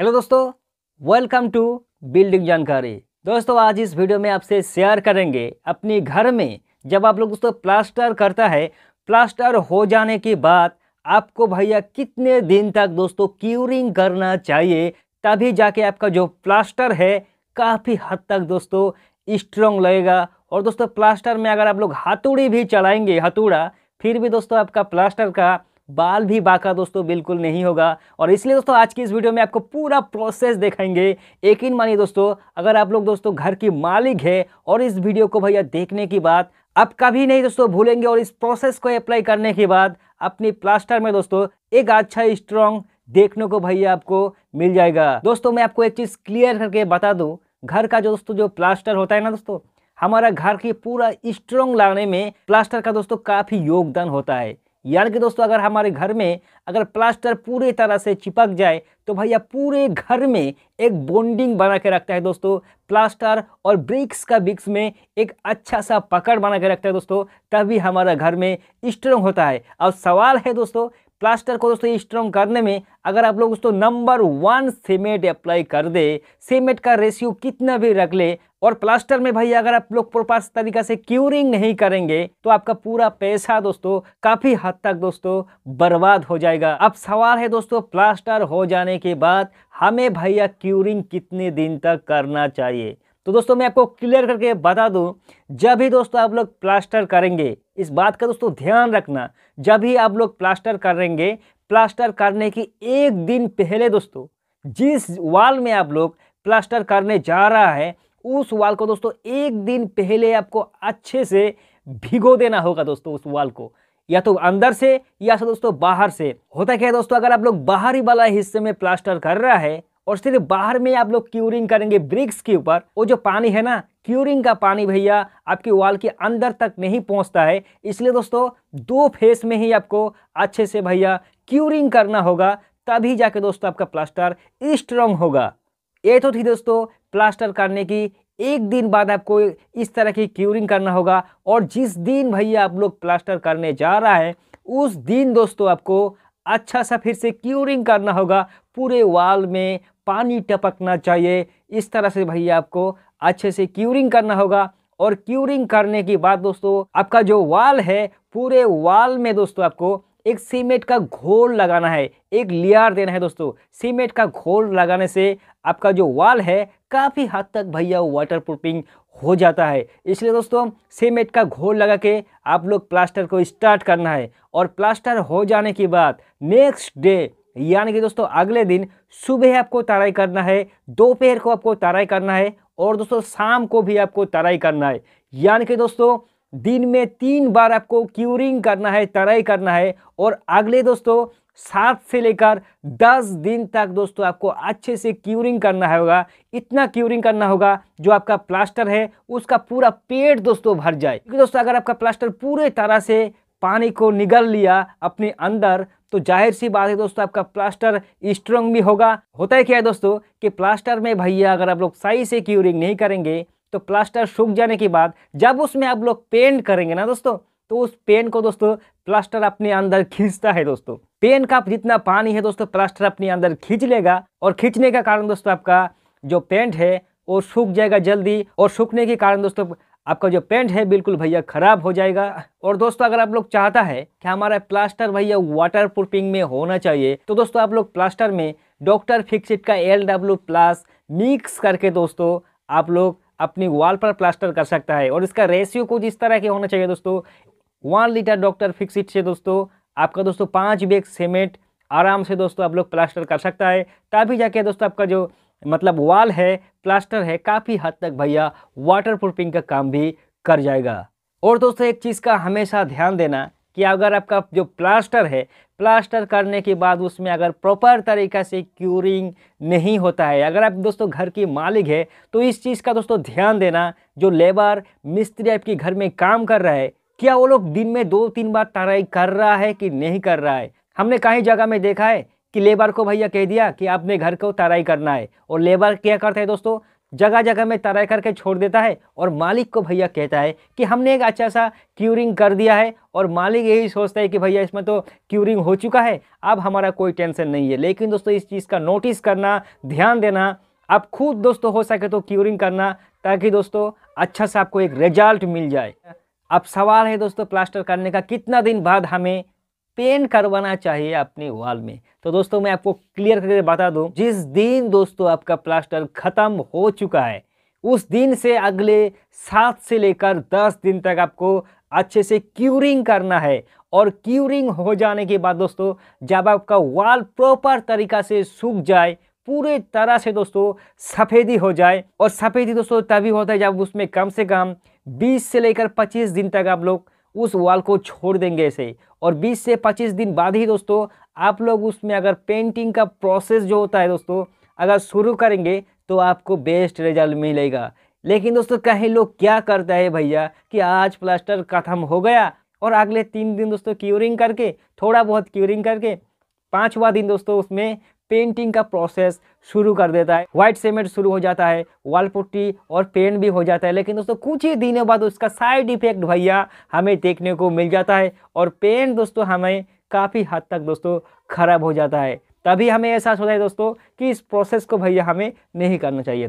hello दोस्तों welcome to building जानकारी दोस्तों आज इस वीडियो में आपसे शेयर करेंगे अपने घर में जब आप लोग दोस्तों प्लास्टर करता है प्लास्टर हो जाने के बाद आपको भैया कितने दिन तक दोस्तों क्यूरिंग करना चाहिए तभी जाके आपका जो प्लास्टर है काफ़ी हद तक दोस्तों स्ट्रॉन्ग लगेगा और दोस्तों प्लास्टर में अगर आप लोग हथौड़ी भी चलाएंगे हथौड़ा फिर भी दोस्तों आपका प्लास्टर का बाल भी बाका दोस्तों बिल्कुल नहीं होगा और इसलिए दोस्तों आज की इस वीडियो में आपको पूरा प्रोसेस दिखाएंगे ही मानिए दोस्तों अगर आप लोग दोस्तों घर की मालिक है और इस वीडियो को भैया देखने की बात आप कभी नहीं दोस्तों भूलेंगे और इस प्रोसेस को अप्लाई करने के बाद अपनी प्लास्टर में दोस्तों एक अच्छा स्ट्रॉन्ग देखने को भैया आपको मिल जाएगा दोस्तों मैं आपको एक चीज़ क्लियर करके बता दू घर का जो दोस्तों जो प्लास्टर होता है ना दोस्तों हमारा घर की पूरा स्ट्रॉन्ग लाने में प्लास्टर का दोस्तों काफ़ी योगदान होता है यानी कि दोस्तों अगर हमारे घर में अगर प्लास्टर पूरे तरह से चिपक जाए तो भैया पूरे घर में एक बॉन्डिंग बना के रखता है दोस्तों प्लास्टर और ब्रिक्स का बिक्स में एक अच्छा सा पकड़ बना के रखता है दोस्तों तभी हमारा घर में स्ट्रॉन्ग होता है अब सवाल है दोस्तों प्लास्टर को दोस्तों स्ट्रॉन्ग करने में अगर आप लोग दोस्तों नंबर वन सीमेंट अप्लाई कर दे सीमेंट का रेशियो कितना भी रख ले और प्लास्टर में भाई अगर आप लोग प्रोपास तरीका से क्यूरिंग नहीं करेंगे तो आपका पूरा पैसा दोस्तों काफ़ी हद तक दोस्तों बर्बाद हो जाएगा अब सवाल है दोस्तों प्लास्टर हो जाने के बाद हमें भैया क्यूरिंग कितने दिन तक करना चाहिए तो दोस्तों मैं आपको क्लियर करके बता दूं जब भी दोस्तों आप लोग प्लास्टर करेंगे इस बात का दोस्तों ध्यान रखना जब भी आप लोग प्लास्टर करेंगे प्लास्टर करने की एक दिन पहले दोस्तों जिस वाल में आप लोग प्लास्टर करने जा रहा है उस वाल को दोस्तों एक दिन पहले आपको अच्छे से भिगो देना होगा दोस्तों उस वाल को या तो अंदर से या तो दोस्तों बाहर से होता क्या है दोस्तों अगर आप लोग बाहरी वाला हिस्से में प्लास्टर कर रहा है और सिर्फ बाहर में आप लोग क्यूरिंग करेंगे ब्रिक्स के ऊपर वो जो पानी है ना क्यूरिंग का पानी भैया आपकी वाल के अंदर तक नहीं पहुंचता है इसलिए दोस्तों दो फेस में ही आपको अच्छे से भैया क्यूरिंग करना होगा तभी जाके दोस्तों आपका प्लास्टर स्ट्रॉन्ग होगा ये तो थी दोस्तों प्लास्टर करने की एक दिन बाद आपको इस तरह की क्यूरिंग करना होगा और जिस दिन भैया आप लोग प्लास्टर करने जा रहा है उस दिन दोस्तों आपको अच्छा सा फिर से क्यूरिंग करना होगा पूरे वाल में पानी टपकना चाहिए इस तरह से भैया आपको अच्छे से क्यूरिंग करना होगा और क्यूरिंग करने के बाद दोस्तों आपका जो वाल है पूरे वाल में दोस्तों आपको एक सीमेंट का घोल लगाना है एक लियार देना है दोस्तों सीमेंट का घोल लगाने से आपका जो वाल है काफ़ी हद तक भैया वाटर प्रूफिंग हो जाता है इसलिए दोस्तों सीमेंट का घोल लगा के आप लोग प्लास्टर को स्टार्ट करना है और प्लास्टर हो जाने के बाद नेक्स्ट डे यानी कि दोस्तों अगले दिन सुबह आपको तराई करना है दोपहर को आपको तराई करना है और दोस्तों शाम को भी आपको तराई करना है यानी कि दोस्तों दिन में तीन बार आपको क्यूरिंग करना है तराई करना है और अगले दोस्तों सात से लेकर दस दिन तक दोस्तों आपको अच्छे से क्यूरिंग करना होगा इतना क्यूरिंग करना होगा जो आपका प्लास्टर है उसका पूरा पेट दोस्तों भर जाए क्योंकि दोस्तों अगर आपका प्लास्टर पूरे तरह से पानी को निगल लिया अपने अंदर तो जाहिर सी बात है दोस्तों आपका प्लास्टर स्ट्रॉन्ग भी होगा होता है क्या है दोस्तों कि प्लास्टर में भैया अगर आप लोग सही से क्यूरिंग नहीं करेंगे तो प्लास्टर सूख जाने के बाद जब उसमें आप लोग पेंट करेंगे ना दोस्तों तो उस पेंट को दोस्तों प्लास्टर अपने अंदर खींचता है दोस्तों पेन का जितना पानी है दोस्तों प्लास्टर अपने अंदर खींच लेगा और खींचने का कारण दोस्तों आपका जो पेंट है वो सूख जाएगा जल्दी और सूखने के कारण दोस्तों आपका जो पेंट है बिल्कुल भैया ख़राब हो जाएगा और दोस्तों अगर आप लोग चाहता है कि हमारा प्लास्टर भैया वाटर प्रूफिंग में होना चाहिए तो दोस्तों आप लोग प्लास्टर में डॉक्टर फिक्सिट का एल डब्ल्यू प्लस मिक्स करके दोस्तों आप लोग अपनी वॉल पर प्लास्टर कर सकता है और इसका रेशियो कुछ इस तरह के होना चाहिए दोस्तों वन लीटर डॉक्टर फिक्सिट से दोस्तों आपका दोस्तों पाँच बैग सीमेंट आराम से दोस्तों आप लोग प्लास्टर कर सकता है तभी जाके दोस्तों आपका जो मतलब वॉल है प्लास्टर है काफ़ी हद तक भैया वाटर प्रूफिंग का काम भी कर जाएगा और दोस्तों एक चीज़ का हमेशा ध्यान देना कि अगर आपका जो प्लास्टर है प्लास्टर करने के बाद उसमें अगर प्रॉपर तरीका से क्यूरिंग नहीं होता है अगर आप दोस्तों घर की मालिक है तो इस चीज़ का दोस्तों ध्यान देना जो लेबर मिस्त्री आपके घर में काम कर रहा है क्या वो लोग दिन में दो तीन बार तराई कर रहा है कि नहीं कर रहा है हमने कहीं जगह में देखा है कि लेबर को भैया कह दिया कि आपने घर को तराई करना है और लेबर क्या करता है दोस्तों जगह जगह में तराई करके छोड़ देता है और मालिक को भैया कहता है कि हमने एक अच्छा सा क्यूरिंग कर दिया है और मालिक यही सोचता है कि भैया इसमें तो क्यूरिंग हो चुका है अब हमारा कोई टेंशन नहीं है लेकिन दोस्तों इस चीज़ का नोटिस करना ध्यान देना आप खुद दोस्तों हो सके तो क्यूरिंग करना ताकि दोस्तों अच्छा सा आपको एक रिजल्ट मिल जाए अब सवाल है दोस्तों प्लास्टर करने का कितना दिन बाद हमें पेंट करवाना चाहिए अपनी वॉल में तो दोस्तों मैं आपको क्लियर करके बता दूं जिस दिन दोस्तों आपका प्लास्टर ख़त्म हो चुका है उस दिन से अगले सात से लेकर दस दिन तक आपको अच्छे से क्यूरिंग करना है और क्यूरिंग हो जाने के बाद दोस्तों जब आपका वॉल प्रॉपर तरीका से सूख जाए पूरे तरह से दोस्तों सफ़ेदी हो जाए और सफ़ेदी दोस्तों तभी होता है जब उसमें कम से कम बीस से लेकर पच्चीस दिन तक आप लोग उस वॉल को छोड़ देंगे ऐसे और 20 से 25 दिन बाद ही दोस्तों आप लोग उसमें अगर पेंटिंग का प्रोसेस जो होता है दोस्तों अगर शुरू करेंगे तो आपको बेस्ट रिजल्ट मिलेगा लेकिन दोस्तों कहीं लोग क्या करता है भैया कि आज प्लास्टर खत्म हो गया और अगले तीन दिन दोस्तों क्यूरिंग करके थोड़ा बहुत क्यूरिंग करके पाँचवा दिन दोस्तों उसमें पेंटिंग का प्रोसेस शुरू कर देता है व्हाइट सीमेंट शुरू हो जाता है वॉल पुट्टी और पेंट भी हो जाता है लेकिन दोस्तों कुछ ही दिनों बाद उसका साइड इफेक्ट भैया हमें देखने को मिल जाता है और पेंट दोस्तों हमें काफ़ी हद तक दोस्तों खराब हो जाता है तभी हमें एहसास होता है दोस्तों कि इस प्रोसेस को भैया हमें नहीं करना चाहिए था